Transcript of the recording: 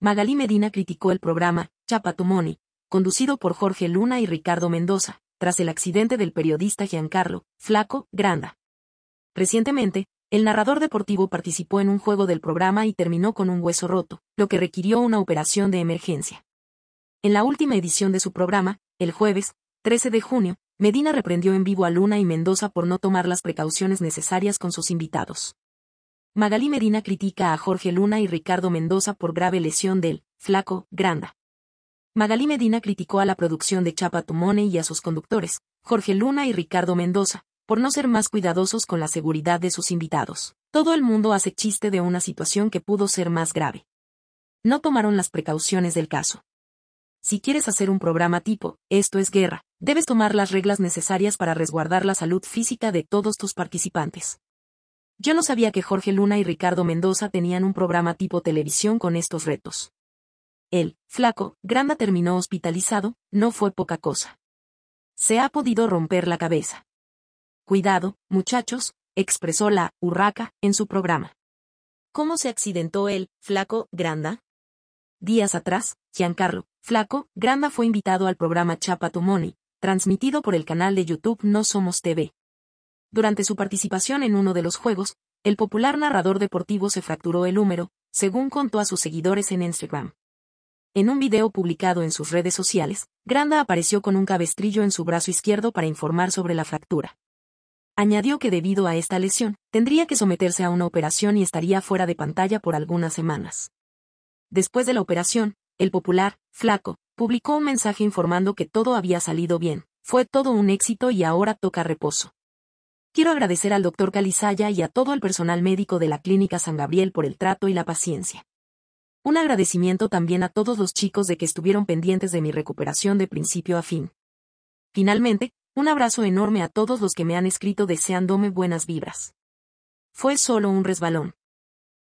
Magalí Medina criticó el programa, Chapatumoni, conducido por Jorge Luna y Ricardo Mendoza, tras el accidente del periodista Giancarlo, Flaco, Granda. Recientemente, el narrador deportivo participó en un juego del programa y terminó con un hueso roto, lo que requirió una operación de emergencia. En la última edición de su programa, el jueves, 13 de junio, Medina reprendió en vivo a Luna y Mendoza por no tomar las precauciones necesarias con sus invitados. Magalí Medina critica a Jorge Luna y Ricardo Mendoza por grave lesión del flaco Granda. Magalí Medina criticó a la producción de Chapa Tumone y a sus conductores, Jorge Luna y Ricardo Mendoza, por no ser más cuidadosos con la seguridad de sus invitados. Todo el mundo hace chiste de una situación que pudo ser más grave. No tomaron las precauciones del caso. Si quieres hacer un programa tipo, esto es guerra, debes tomar las reglas necesarias para resguardar la salud física de todos tus participantes. Yo no sabía que Jorge Luna y Ricardo Mendoza tenían un programa tipo televisión con estos retos. El flaco, Granda terminó hospitalizado, no fue poca cosa. Se ha podido romper la cabeza. Cuidado, muchachos, expresó la Urraca en su programa. ¿Cómo se accidentó el flaco, Granda? Días atrás, Giancarlo, flaco, Granda fue invitado al programa Chapa money», transmitido por el canal de YouTube No Somos TV, durante su participación en uno de los juegos, el popular narrador deportivo se fracturó el húmero, según contó a sus seguidores en Instagram. En un video publicado en sus redes sociales, Granda apareció con un cabestrillo en su brazo izquierdo para informar sobre la fractura. Añadió que debido a esta lesión, tendría que someterse a una operación y estaría fuera de pantalla por algunas semanas. Después de la operación, el popular, flaco, publicó un mensaje informando que todo había salido bien, fue todo un éxito y ahora toca reposo. Quiero agradecer al doctor Calizaya y a todo el personal médico de la Clínica San Gabriel por el trato y la paciencia. Un agradecimiento también a todos los chicos de que estuvieron pendientes de mi recuperación de principio a fin. Finalmente, un abrazo enorme a todos los que me han escrito deseándome buenas vibras. Fue solo un resbalón.